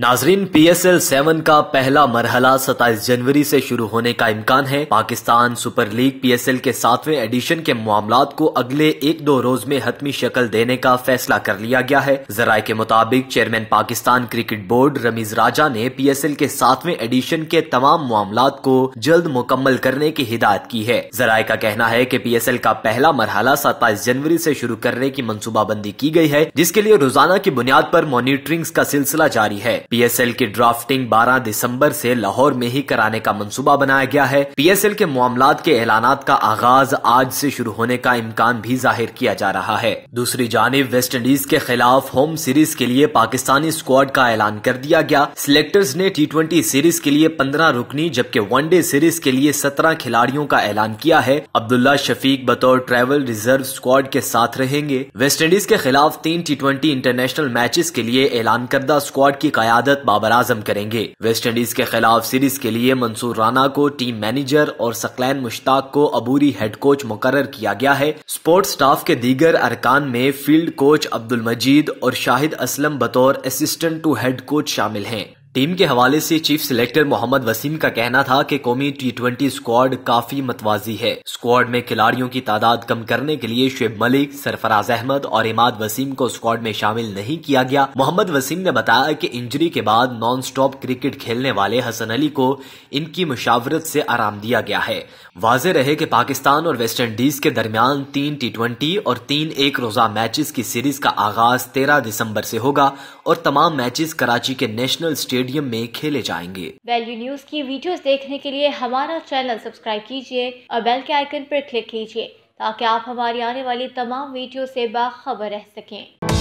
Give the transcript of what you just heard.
नाजरीन P S L seven का पहला मरहला सताईस जनवरी से शुरू होने का इम्कान है Pakistan super league P S L के सातवें एडिशन के मामला को अगले एक दो रोज में हतमी शक्ल देने का फैसला कर लिया गया है जराये के मुताबिक chairman Pakistan cricket board Ramiz Raja ने पी एस एल के सातवें एडिशन के तमाम मामला को जल्द मुकम्मल करने की हिदायत की है जराये का कहना है की पी एस एल का पहला मरहला सत्ताईस जनवरी ऐसी शुरू करने की मनसूबाबंदी की गयी है जिसके लिए रोजाना की बुनियाद आरोप मॉनिटरिंग का सिलसिला जारी है पीएसएल की ड्राफ्टिंग 12 दिसंबर से लाहौर में ही कराने का मंसूबा बनाया गया है पीएसएल के मामला के ऐलान का आगाज आज से शुरू होने का इम्कान भी जाहिर किया जा रहा है दूसरी जानब वेस्ट इंडीज के खिलाफ होम सीरीज के लिए पाकिस्तानी स्क्वाड का ऐलान कर दिया गया सिलेक्टर्स ने टी सीरीज के लिए पंद्रह रुकनी जबकि वनडे सीरीज के लिए सत्रह खिलाड़ियों का ऐलान किया है अब्दुल्ला शफीक बतौर ट्रैवल रिजर्व स्क्वाड के साथ रहेंगे वेस्ट इंडीज के खिलाफ तीन टी इंटरनेशनल मैचेस के लिए ऐलान करदा स्क्वाड की क्यादत बाबर आजम करेंगे वेस्ट इंडीज के खिलाफ सीरीज के लिए मंसूर राना को टीम मैनेजर और सकलैन मुश्ताक को अबूरी हेड कोच मुकर किया गया है स्पोर्ट्स स्टाफ के दीगर अरकान में फील्ड कोच अब्दुल मजीद और शाहिद असलम बतौर असिस्टेंट टू हेड कोच शामिल हैं टीम के हवाले से चीफ सिलेक्टर मोहम्मद वसीम का कहना था कि कौमी टी ट्वेंटी स्क्वाड काफी मतवाजी है स्क्वाड में खिलाड़ियों की तादाद कम करने के लिए शेब मलिक सरफराज अहमद और इमाद वसीम को स्क्वाड में शामिल नहीं किया गया मोहम्मद वसीम ने बताया कि इंजरी के बाद नॉन स्टॉप क्रिकेट खेलने वाले हसन अली को इनकी मुशावरत से आराम दिया गया है वाज रहे कि पाकिस्तान और वेस्ट इंडीज के दरमियान तीन टी ट्वेंटी और तीन एक रोजा मैचेस की सीरीज का आगाज तेरह दिसम्बर से होगा और तमाम मैचेस कराची के नेशनल स्टेडियम स्टेडियम में खेले जाएंगे वैल्यू न्यूज की वीडियोस देखने के लिए हमारा चैनल सब्सक्राइब कीजिए और बेल के आइकन पर क्लिक कीजिए ताकि आप हमारी आने वाली तमाम वीडियो से बाखबर रह सकें